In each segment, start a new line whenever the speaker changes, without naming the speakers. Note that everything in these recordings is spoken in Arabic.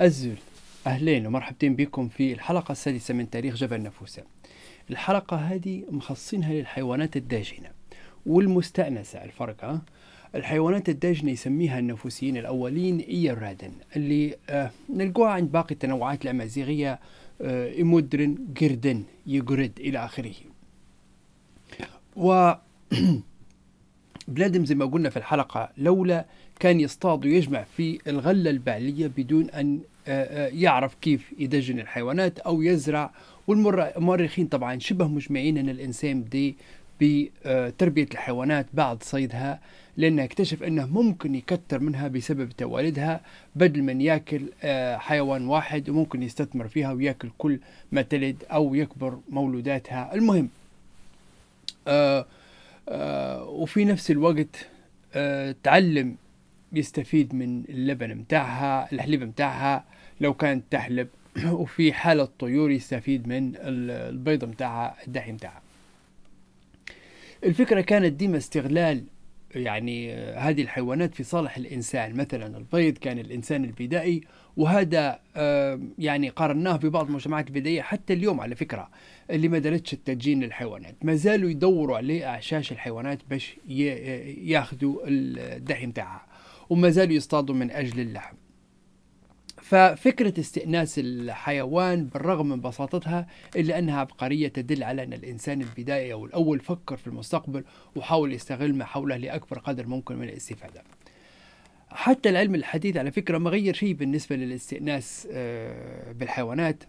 أزل أهلين ومرحبتين بكم في الحلقة السادسة من تاريخ جبل نفوسة الحلقة هذه مخصصينها للحيوانات الداجنة والمستأنسة الفرق الحيوانات الداجنة يسميها النفوسيين الأولين إيا الرادن اللي آه نلقوها عند باقي التنوعات الأمازيغية آه إمودرن قردن يقرد إلى آخره و بلادهم زي ما قلنا في الحلقة لولا كان يصطاد ويجمع في الغلة البعلية بدون أن آه، آه، يعرف كيف يدجن الحيوانات أو يزرع والمؤرخين طبعا شبه مجمعين أن الإنسان بدي بتربية آه، الحيوانات بعد صيدها لأنه اكتشف أنه ممكن يكتر منها بسبب توالدها بدل من يأكل حيوان واحد وممكن يستثمر فيها ويأكل كل ما تلد أو يكبر مولوداتها المهم وفي نفس الوقت تعلم يستفيد من اللبن متاعها الحليب متاعها لو كانت تحلب وفي حالة الطيور يستفيد من البيض متاعها الدحي متاعها الفكرة كانت ديما استغلال يعني آه، هذه الحيوانات في صالح الإنسان مثلا البيض كان الإنسان البدائي وهذا يعني قارناه ببعض المجتمعات البدائية حتى اليوم على فكرة اللي ما دارتش التدجين للحيوانات ما زالوا يدوروا عليه أعشاش الحيوانات باش آه، ياخذوا الدحي متاعها وما زالوا يصطادوا من أجل اللحم ففكرة استئناس الحيوان بالرغم من بساطتها إلا أنها عبقرية تدل على أن الإنسان البدائي أو الأول فكر في المستقبل وحاول يستغل ما حوله لأكبر قدر ممكن من الاستفادة حتى العلم الحديث على فكرة ما غير شيء بالنسبة للاستئناس آه، بالحيوانات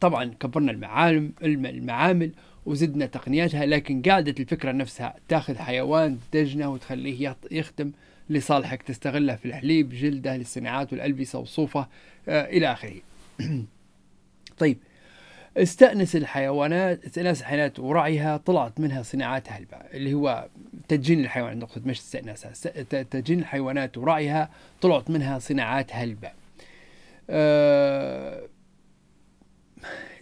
طبعا كبرنا المعالم المعامل وزدنا تقنياتها لكن قاعدة الفكرة نفسها تاخذ حيوان تدجنه وتخليه يخدم لصالحك تستغله في الحليب جلده للصناعات والألبسة والصوفة آه، إلى آخره طيب استأنس الحيوانات استانس الحيوانات ورعيها طلعت منها صناعات هلبة اللي هو تدجين الحيوانات نقصد مش استانسها تدجين الحيوانات ورعيها طلعت منها صناعات هلبة أه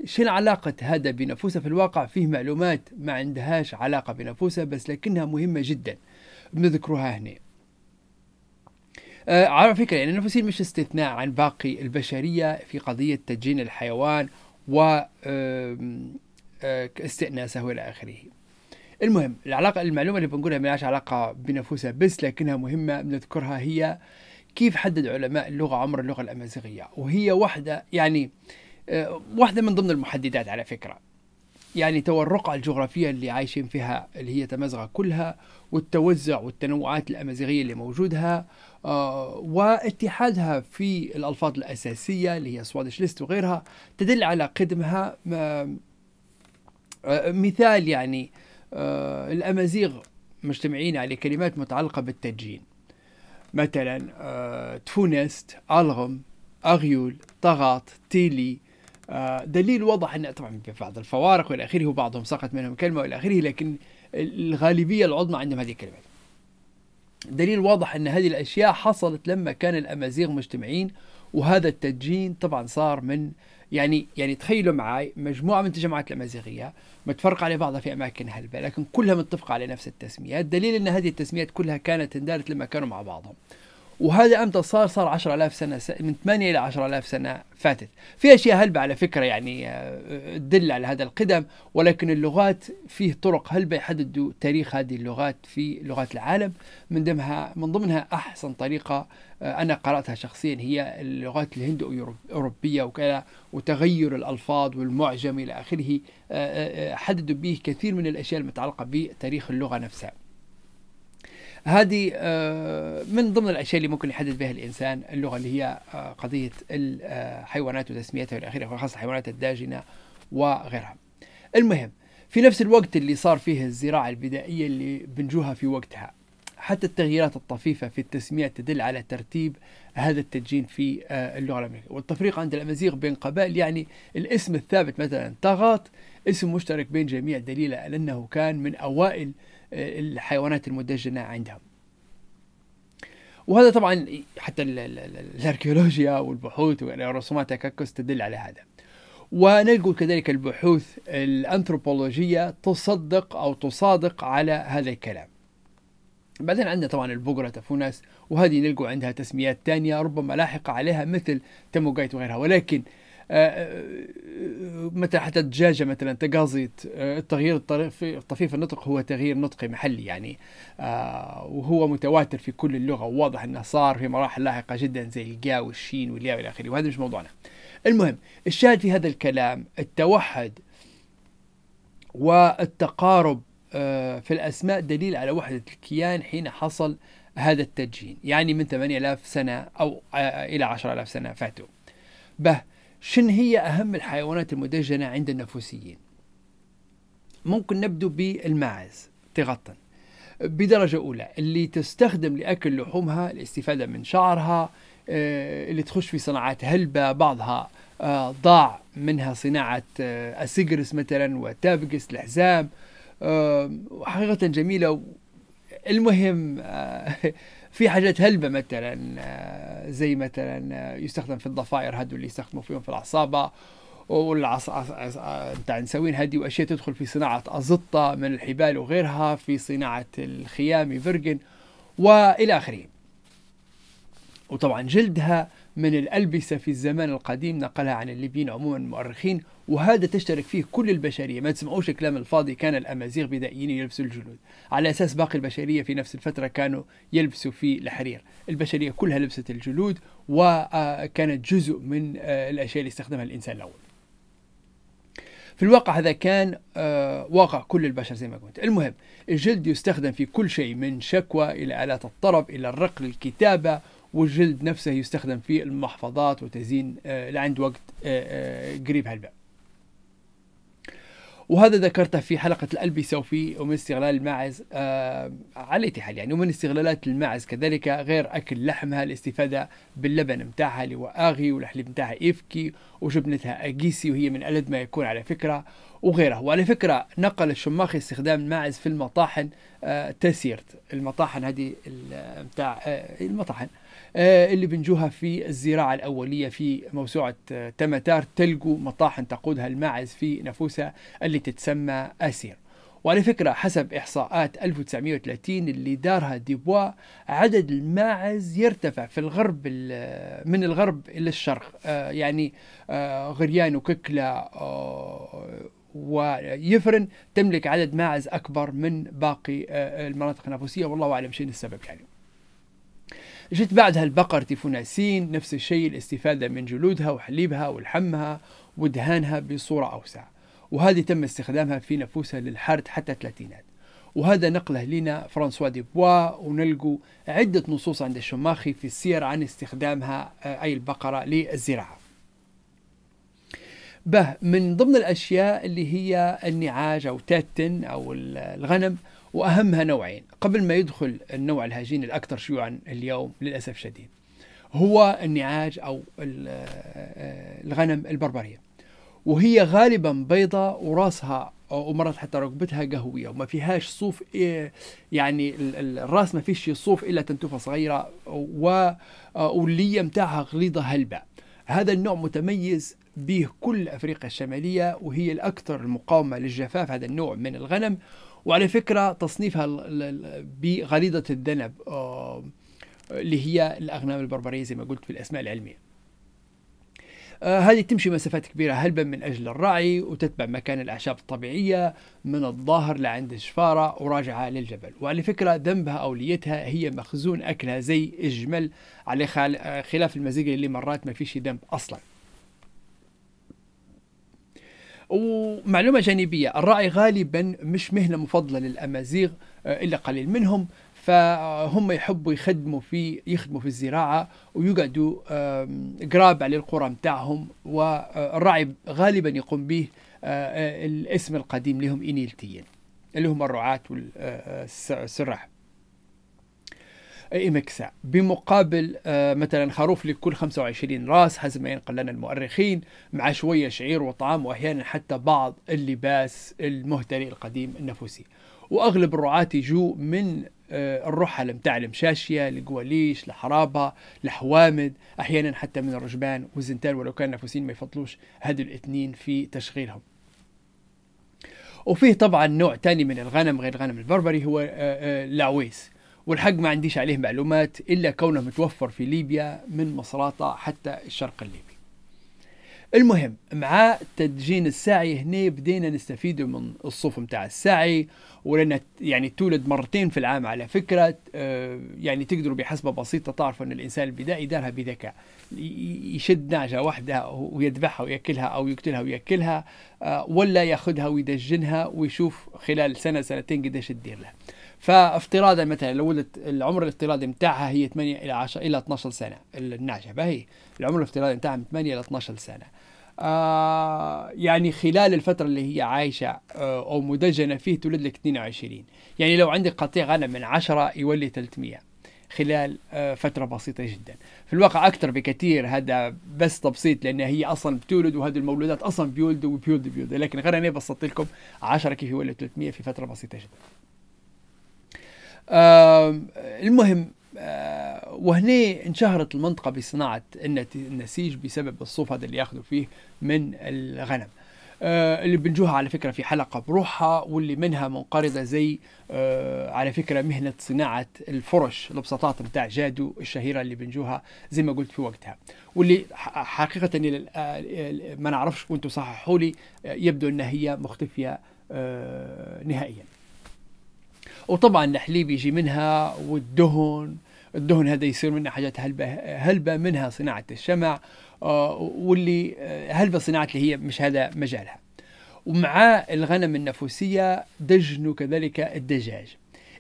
شنو علاقة هذا بنفوسه في الواقع فيه معلومات ما عندهاش علاقة بنفوسه بس لكنها مهمة جدا بنذكرها هنا آه على فكرة يعني النفوسيين مش استثناء عن باقي البشرية في قضية تدجين الحيوان و آه، استئناسه والى اخره. المهم العلاقه المعلومه اللي بنقولها ما لهاش علاقه بنفوسها بس لكنها مهمه بنذكرها هي كيف حدد علماء اللغه عمر اللغه الامازيغيه وهي واحده يعني آه، واحده من ضمن المحددات على فكره. يعني الرقعه الجغرافيه اللي عايشين فيها اللي هي تمازغه كلها والتوزع والتنوعات الامازيغيه اللي موجودها آه، واتحادها في الألفاظ الأساسية اللي هي سوادش ليست وغيرها تدل على قدمها آه، آه، مثال يعني الأمازيغ مجتمعين على كلمات متعلقة بالتدجين مثلا تفونست ألغم أغيول طغاط تيلي دليل واضح أن طبعا في بعض الفوارق والى آخره وبعضهم سقط منهم كلمة والى آخره لكن الغالبية العظمى عندهم هذه الكلمات دليل واضح ان هذه الاشياء حصلت لما كان الامازيغ مجتمعين وهذا التدجين طبعا صار من يعني يعني تخيلوا معي مجموعه من التجمعات الامازيغيه متفرقه على بعضها في اماكن هلبة لكن كلها متفقه على نفس التسميات دليل ان هذه التسميات كلها كانت اندارت لما كانوا مع بعضهم وهذا امتى صار؟ صار 10000 سنه س... من 8 الى 10000 سنه فاتت. في اشياء هلبة على فكره يعني تدل آه، على هذا القدم ولكن اللغات فيه طرق هلبة يحددوا تاريخ هذه اللغات في لغات العالم من ضمنها من ضمنها احسن طريقه آه، انا قراتها شخصيا هي اللغات الهند اوروبيه وكذا وتغير الالفاظ والمعجم الى اخره آه، حددوا به كثير من الاشياء المتعلقه بتاريخ اللغه نفسها. هذه آه، من ضمن الاشياء اللي ممكن يحدد بها الانسان اللغه اللي هي آه، قضيه الحيوانات آه، وتسميتها الى اخره وخاصه الحيوانات الداجنه وغيرها. المهم في نفس الوقت اللي صار فيه الزراعه البدائيه اللي بنجوها في وقتها حتى التغييرات الطفيفة في التسميه تدل على ترتيب هذا التدجين في اللغة الأمريكية والتفريق عند الامازيغ بين قبائل يعني الاسم الثابت مثلا طاغات اسم مشترك بين جميع دليل على أنه كان من أوائل الحيوانات المدجنة عندهم وهذا طبعا حتى الاركيولوجيا والبحوث والرسومات كاكوس تدل على هذا ونلقوا كذلك البحوث الأنثروبولوجية تصدق أو تصادق على هذا الكلام بعدين عندنا طبعا البقرة تفوناس وهذه نلقوا عندها تسميات ثانية ربما لاحقة عليها مثل تموغايت وغيرها ولكن آه، آه، متى حتى الدجاجه مثلا تقازيت آه، التغيير الطفيف النطق هو تغيير نطقي محلي يعني وهو متواتر في كل اللغه وواضح انه صار في مراحل لاحقه جدا زي الجا والشين والياء والى اخره وهذا مش موضوعنا. المهم الشاهد في هذا الكلام التوحد والتقارب في الاسماء دليل على وحده الكيان حين حصل هذا التدجين يعني من 8000 سنه او الى 10000 سنه فاتوا. به شن هي أهم الحيوانات المدجنة عند النفوسيين ممكن نبدو بالماعز تغطن بدرجة أولى اللي تستخدم لأكل لحومها الاستفادة من شعرها آه، اللي تخش في صناعات هلبة بعضها آه، ضاع منها صناعة آه، السجرس مثلا وتابقس الحزام وحقيقة جميلة المهم في حاجات هلبة مثلا آه، زي مثلا آه، يستخدم في الضفائر هادو اللي يستخدموا فيهم في العصابة والعص نتاع آه، نسوين هادي واشياء تدخل في صناعه ازطه من الحبال وغيرها في صناعه الخيام فيرجن والى اخره. وطبعا جلدها من الألبسة في الزمان القديم نقلها عن الليبيين عموما المؤرخين وهذا تشترك فيه كل البشرية ما تسمعوش الكلام الفاضي كان الأمازيغ بدائيين يلبسوا الجلود على أساس باقي البشرية في نفس الفترة كانوا يلبسوا في الحرير البشرية كلها لبست الجلود وكانت جزء من آه، الأشياء اللي استخدمها الإنسان الأول في الواقع هذا كان آه، واقع كل البشر زي ما قلت المهم الجلد يستخدم في كل شيء من شكوى إلى آلات الطرب إلى الرقل الكتابة والجلد نفسه يستخدم في المحفظات وتزيين آه، لعند وقت آه، آه، قريب هالباب وهذا ذكرته في حلقة الألبسة وفي ومن استغلال الماعز آه على حال يعني ومن استغلالات الماعز كذلك غير أكل لحمها الاستفادة باللبن متاعها اللي هو آغي والحليب متاعها إفكي وجبنتها أجيسي وهي من ألد ما يكون على فكرة وغيره وعلى فكرة نقل الشماخي استخدام الماعز في المطاحن آه تسيرت المطاحن هذه متاع آه المطاحن آه، اللي بنجوها في الزراعة الأولية في موسوعة آه، تمتار تلقوا مطاحن تقودها الماعز في نفوسها اللي تتسمى أسير وعلى فكرة حسب إحصاءات 1930 اللي دارها ديبوا عدد الماعز يرتفع في الغرب آه، من الغرب إلى الشرق يعني غريان وككلة ويفرن تملك عدد ماعز أكبر من باقي المناطق النابلسية والله أعلم شنو السبب يعني جت بعدها البقر تيفوناسين نفس الشيء الاستفادة من جلودها وحليبها ولحمها ودهانها بصورة أوسع وهذه تم استخدامها في نفوسها للحرد حتى الثلاثينات وهذا نقله لنا فرانسوا دي بوا ونلقوا عدة نصوص عند الشماخي في السير عن استخدامها آه، أي البقرة للزراعة به من ضمن الأشياء اللي هي النعاج أو تاتن أو الغنم واهمها نوعين قبل ما يدخل النوع الهجين الاكثر شيوعا اليوم للاسف شديد هو النعاج او آه، الغنم البربريه وهي غالبا بيضة وراسها ومرات حتى ركبتها قهوية وما فيهاش صوف آه، يعني الراس ما فيش صوف إلا تنتوفة صغيرة آه، واللية متاعها غليظة هلبة هذا النوع متميز به كل أفريقيا الشمالية وهي الأكثر المقاومة للجفاف هذا النوع من الغنم وعلى فكرة تصنيفها بغريضة الذنب آه، اللي هي الأغنام البربرية زي ما قلت في الأسماء العلمية آه، هذه تمشي مسافات كبيرة هلبا من أجل الرعي وتتبع مكان الأعشاب الطبيعية من الظاهر لعند الشفارة وراجعة للجبل وعلى فكرة ذنبها أو ليتها هي مخزون أكلها زي الجمل على آه، خلاف المزيج اللي مرات ما فيش ذنب أصلا ومعلومة جانبية الراعي غالبا مش مهنة مفضلة للأمازيغ آه، إلا قليل منهم فهم يحبوا يخدموا في يخدموا في الزراعة ويقعدوا قراب على القرى متاعهم والراعي غالبا يقوم به آه، آه، الاسم القديم لهم إنيلتيين اللي هم الرعاة والسراح إيمكسا بمقابل آه، مثلا خروف لكل 25 راس حسب ما ينقل لنا المؤرخين مع شوية شعير وطعام وأحيانا حتى بعض اللباس المهتري القديم النفوسي وأغلب الرعاة يجوا من آه، الرحل متاع المشاشية القواليش الحرابة الحوامد أحيانا حتى من الرجبان والزنتان ولو كان نفوسين ما يفضلوش هذه الاثنين في تشغيلهم وفيه طبعا نوع تاني من الغنم غير الغنم البربري هو آه، العويس والحق ما عنديش عليه معلومات إلا كونه متوفر في ليبيا من مصراتة حتى الشرق الليبي المهم مع تدجين السعي هنا بدينا نستفيد من الصوف متاع السعي ولأن يعني تولد مرتين في العام على فكرة آه، يعني تقدروا بحسبة بسيطة تعرفوا أن الإنسان البدائي دارها بذكاء يشد نعجة واحدة ويذبحها ويأكلها أو يقتلها ويأكلها آه، ولا ياخذها ويدجنها ويشوف خلال سنة سنتين قديش تدير لها فافتراضا مثلا لو ولدت العمر الافتراضي بتاعها هي 8 الى 10 الى 12 سنه النعجبه هي العمر الافتراضي بتاعها من 8 الى 12 سنه آه يعني خلال الفترة اللي هي عايشة آه أو مدجنة فيه تولد لك 22 يعني لو عندك قطيع غنم من 10 يولي 300 خلال آه فترة بسيطة جدا في الواقع أكثر بكثير هذا بس تبسيط لأن هي أصلا بتولد وهذه المولودات أصلا بيولدوا وبيولدوا بيولدوا لكن غير أنا بسطت لكم 10 كيف يولي 300 في فترة بسيطة جدا آه المهم آه وهنا انشهرت المنطقة بصناعة النسيج بسبب الصوف هذا اللي ياخذوا فيه من الغنم آه اللي بنجوها على فكرة في حلقة بروحها واللي منها منقرضة زي آه على فكرة مهنة صناعة الفرش البساطات بتاع جادو الشهيرة اللي بنجوها زي ما قلت في وقتها واللي حقيقة ما نعرفش وانتم صححوا لي آه، يبدو أنها هي مختفية آه، نهائياً وطبعا الحليب يجي منها والدهن الدهن هذا يصير منها حاجات هلبة هلبة منها صناعة الشمع آه، واللي آه، هلبة صناعة اللي هي مش هذا مجالها ومع الغنم النفوسية دجنوا كذلك الدجاج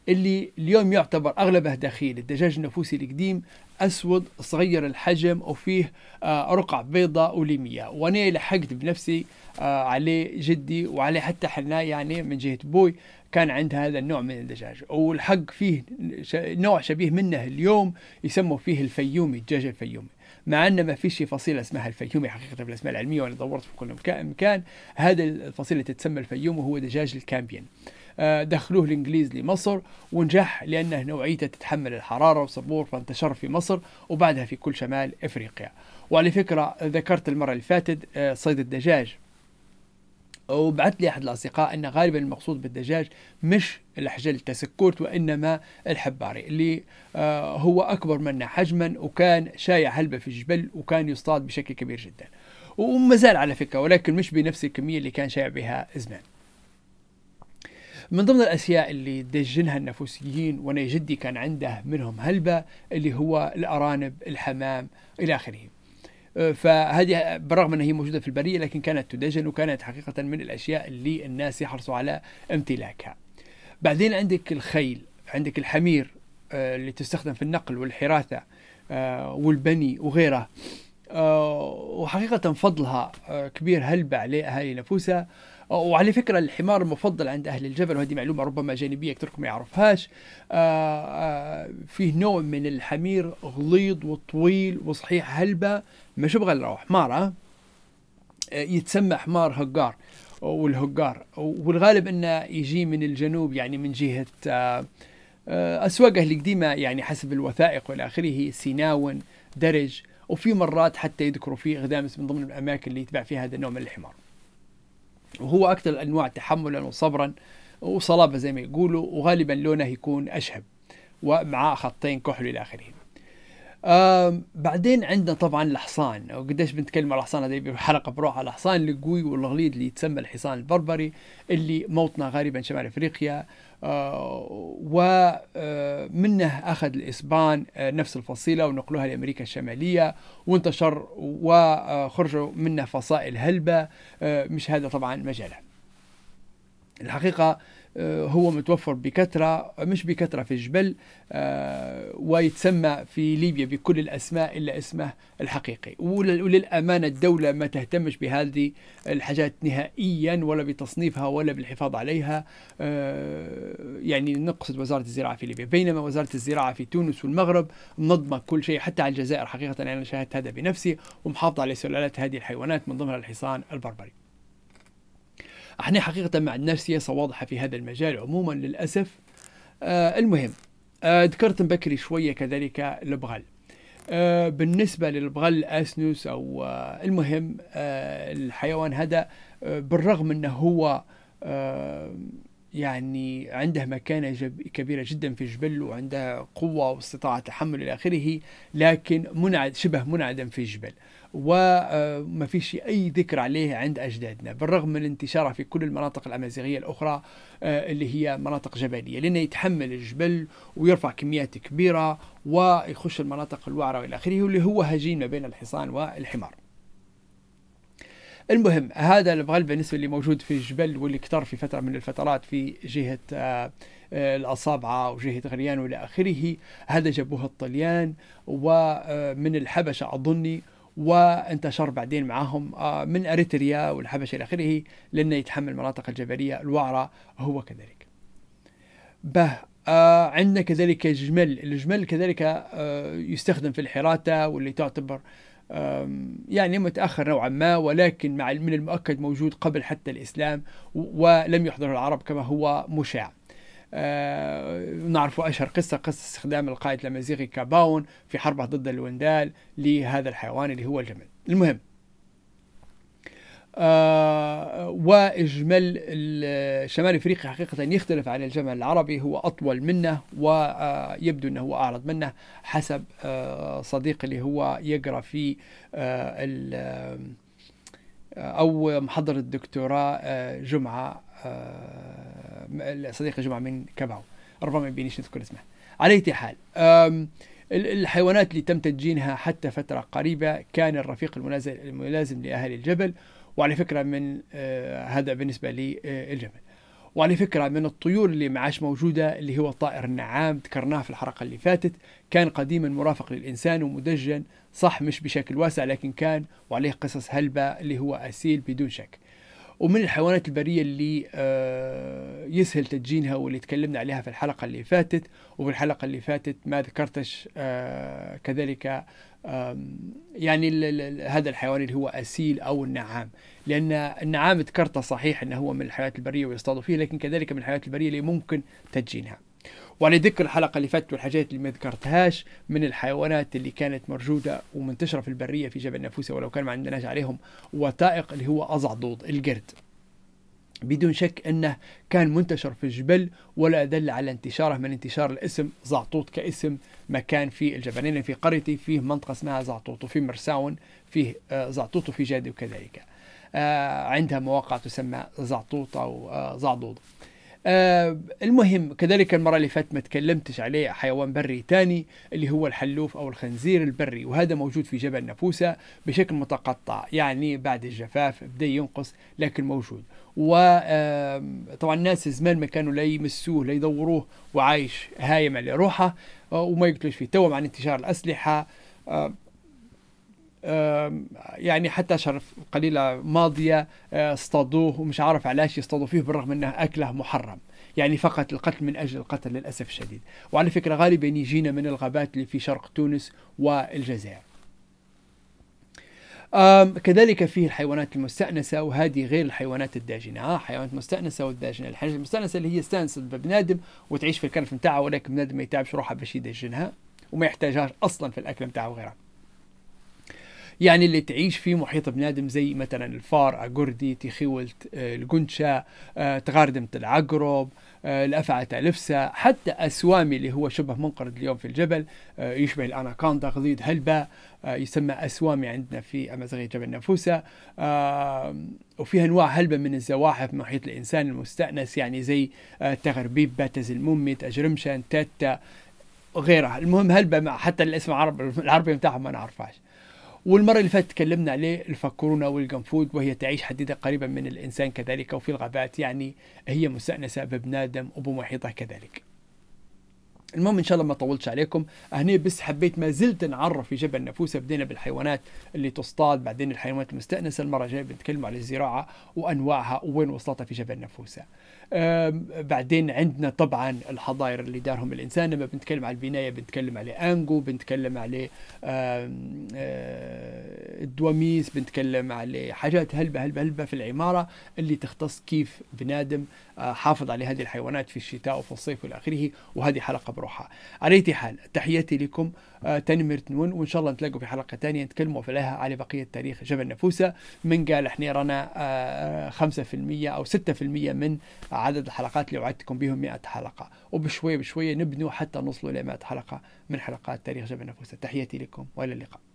اللي اليوم يعتبر أغلبه دخيل الدجاج النفوسي القديم أسود صغير الحجم وفيه آه، رقع بيضاء وليمية وأنا لحقت بنفسي آه، عليه جدي وعليه حتى حنا يعني من جهة بوي كان عند هذا النوع من الدجاج والحق فيه نوع شبيه منه اليوم يسموا فيه الفيومي الدجاج الفيومي مع ان ما فيش فصيله اسمها الفيومي حقيقه بالاسماء العلميه وانا دورت في كل مكان هذا الفصيله تتسمى الفيومي وهو دجاج الكامبيان دخلوه الانجليز لمصر ونجح لانه نوعيته تتحمل الحراره والصبور فانتشر في مصر وبعدها في كل شمال افريقيا وعلى فكره ذكرت المره اللي فاتت آه، صيد الدجاج وبعث لي احد الاصدقاء ان غالبا المقصود بالدجاج مش الحجل التسكوت وانما الحباري اللي آه، هو اكبر منا حجما وكان شايع هلبه في الجبل وكان يصطاد بشكل كبير جدا وما زال على فكره ولكن مش بنفس الكميه اللي كان شايع بها زمان. من ضمن الأشياء اللي تدجنها النفوسيين وأنا جدي كان عنده منهم هلبة اللي هو الأرانب الحمام إلى آخره أه، فهذه بالرغم أنها هي موجودة في البرية لكن كانت تدجن وكانت حقيقة من الأشياء اللي الناس يحرصوا على امتلاكها بعدين عندك الخيل عندك الحمير أه، اللي تستخدم في النقل والحراثة أه، والبني وغيره وحقيقة فضلها كبير هلبة عليه أهالي نفوسها وعلى فكره الحمار المفضل عند اهل الجبل وهذه معلومه ربما جانبيه كثيركم ما يعرفهاش آه، آه، فيه نوع من الحمير غليظ وطويل وصحيح هلبه مش بغلة حمار آه. يتسمى حمار هجار والهجار والغالب انه يجي من الجنوب يعني من جهه اسواقه القديمه يعني حسب الوثائق والى اخره سيناون درج وفي مرات حتى يذكروا فيه غدامس من ضمن الاماكن اللي يتباع فيها هذا النوع من الحمار وهو أكثر الأنواع تحملا وصبرا وصلابة زي ما يقولوا وغالبا لونه يكون أشهب ومعاه خطين كحل إلى آخره بعدين عندنا طبعا الحصان وقديش بنتكلم على الحصان هذه حلقه على الحصان القوي والغليظ اللي يتسمى الحصان البربري اللي موطنه غالبا شمال افريقيا آه، ومنه آه، اخذ الاسبان آه، نفس الفصيله ونقلوها لامريكا الشماليه وانتشر وخرجوا منه فصائل هلبه مش هذا طبعا مجاله الحقيقه آه، هو متوفر بكثرة مش بكثرة في الجبل آه، ويتسمى في ليبيا بكل الأسماء إلا اسمه الحقيقي وللأمانة الدولة ما تهتمش بهذه الحاجات نهائيا ولا بتصنيفها ولا بالحفاظ عليها آه، يعني نقصد وزارة الزراعة في ليبيا بينما وزارة الزراعة في تونس والمغرب منظمة كل شيء حتى على الجزائر حقيقة أنا شاهدت هذا بنفسي ومحافظة على سلالات هذه الحيوانات من ضمنها الحصان البربري احنا حقيقه ما عندناش سياسه واضحه في هذا المجال عموما للاسف آه المهم آه ذكرت بكري شويه كذلك البغل آه بالنسبه للبغل الأسنوس او آه المهم آه الحيوان هذا آه بالرغم انه هو آه يعني عنده مكانة كبيرة جدا في الجبل وعندها قوة واستطاعة تحمل إلى آخره لكن منعد شبه منعدم في الجبل وما آه، فيش أي ذكر عليه عند أجدادنا بالرغم من انتشاره في كل المناطق الأمازيغية الأخرى آه، اللي هي مناطق جبلية لأنه يتحمل الجبل ويرفع كميات كبيرة ويخش المناطق الوعرة وإلى آخره واللي هو هجين ما بين الحصان والحمار المهم هذا البغل بالنسبه اللي موجود في الجبل واللي كثر في فتره من الفترات في جهه آه، آه، الأصابعة وجهة غريان وإلى آخره هذا جابوه الطليان ومن آه، الحبشة أظني وانتشر بعدين معهم من أريتريا والحبشة إلى آخره لأنه يتحمل المناطق الجبلية الوعرة هو كذلك به عندنا كذلك الجمل الجمل كذلك يستخدم في الحراتة واللي تعتبر يعني متأخر نوعا ما ولكن مع من المؤكد موجود قبل حتى الإسلام ولم يحضر العرب كما هو مشاع آه، نعرف أشهر قصة قصة استخدام القائد الأمازيغي كاباون في حربه ضد الوندال لهذا الحيوان اللي هو الجمل المهم آه، وإجمل شمال افريقيا حقيقه يختلف عن الجمل العربي هو اطول منه ويبدو آه، انه هو اعرض منه حسب آه، صديق صديقي اللي هو يقرا في او محضر الدكتوراه جمعه صديق جمعه من كاباو ربما ما يبينيش نذكر اسمه على اي حال الحيوانات اللي تم تدجينها حتى فترة قريبة كان الرفيق الملازم لأهل الجبل وعلى فكره من آه، هذا بالنسبه للجمل آه، وعلى فكره من الطيور اللي معاش موجوده اللي هو الطائر النعام ذكرناه في الحلقه اللي فاتت كان قديما مرافق للانسان ومدجن صح مش بشكل واسع لكن كان وعليه قصص هلبه اللي هو اسيل بدون شك ومن الحيوانات البريه اللي آه، يسهل تدجينها واللي تكلمنا عليها في الحلقة اللي فاتت وفي الحلقة اللي فاتت ما ذكرتش آه، كذلك يعني هذا الحيوان اللي هو أسيل أو النعام لأن النعام ذكرته صحيح أنه هو من الحيوانات البرية ويصطادوا فيه لكن كذلك من الحيوانات البرية اللي ممكن تدجينها وعلى ذكر الحلقة اللي فاتت والحاجات اللي ما ذكرتهاش من الحيوانات اللي كانت موجودة ومنتشرة في البرية في جبل نافوسة ولو كان ما عندناش عليهم وثائق اللي هو أزعضوض القرد بدون شك انه كان منتشر في الجبل ولا دل على انتشاره من انتشار الاسم زعطوط كاسم مكان في الجبل يعني في قريتي فيه منطقه اسمها زعطوط وفي مرساون فيه آه، زعطوط وفي جادي وكذلك آه، عندها مواقع تسمى زعطوط او آه، زعضوض آه، المهم كذلك المرة اللي فاتت ما تكلمتش عليه حيوان بري ثاني اللي هو الحلوف أو الخنزير البري وهذا موجود في جبل نافوسة بشكل متقطع يعني بعد الجفاف بدأ ينقص لكن موجود وطبعا الناس زمان ما كانوا لا يمسوه لا يدوروه وعايش هايم على روحه آه، وما يقتلوش فيه توا مع انتشار الأسلحة آه، يعني حتى شرف قليلة ماضية آه، اصطادوه ومش عارف علاش يصطادوا فيه بالرغم انه اكله محرم يعني فقط القتل من اجل القتل للاسف الشديد وعلى فكرة غالبا يجينا من الغابات اللي في شرق تونس والجزائر كذلك فيه الحيوانات المستأنسة وهذه غير الحيوانات الداجنة آه، حيوانات مستأنسة والداجنة الحيوانات المستأنسة اللي هي استأنست ببنادم وتعيش في الكنف نتاعها ولكن بنادم ما يتعبش روحها باش يدجنها وما يحتاجهاش أصلا في الأكل نتاعها وغيرها يعني اللي تعيش في محيط بنادم زي مثلا الفار أقردي تخيولت القنشة آه، آه، تغاردمت العقرب الأفعى آه، تلفسة حتى أسوامي اللي هو شبه منقرض اليوم في الجبل يشبه الأناكوندا غليظ هلبة يسمى أسوامي عندنا في أمازيغية جبل نافوسة وفيها أنواع هلبة من الزواحف محيط الإنسان المستأنس يعني زي تغربيب باتز الممت أجرمشن تاتا وغيرها المهم هلبة حتى الاسم العربي العربي بتاعهم ما نعرفهاش والمره اللي فاتت تكلمنا عليه الفكورونا والقنفود وهي تعيش حديده قريبا من الانسان كذلك وفي الغابات يعني هي مستانسه بابن ادم وبمحيطه كذلك المهم ان شاء الله ما طولتش عليكم هني بس حبيت ما زلت نعرف في جبل نفوسه بدينا بالحيوانات اللي تصطاد بعدين الحيوانات المستأنسة المرة الجاية بنتكلم على الزراعة وأنواعها وين وصلتها في جبل نفوسه بعدين عندنا طبعا الحظائر اللي دارهم الإنسان لما بنتكلم على البناية بنتكلم على أنجو بنتكلم على أه، الدواميس بنتكلم على حاجات هلبة هلبة هلبة في العمارة اللي تختص كيف بنادم أه، حافظ على هذه الحيوانات في الشتاء وفي الصيف والى آخره وهذه حلقة بروحها على اي حال تحياتي لكم آه، تنمر تنون وان شاء الله نتلاقوا في حلقه ثانيه نتكلموا فيها على بقيه تاريخ جبل نفوسه من قال احنا رانا 5% آه، او 6% من عدد الحلقات اللي وعدتكم بهم 100 حلقه وبشويه بشويه نبنوا حتى نوصلوا ل 100 حلقه من حلقات تاريخ جبل نفوسه تحياتي لكم والى اللقاء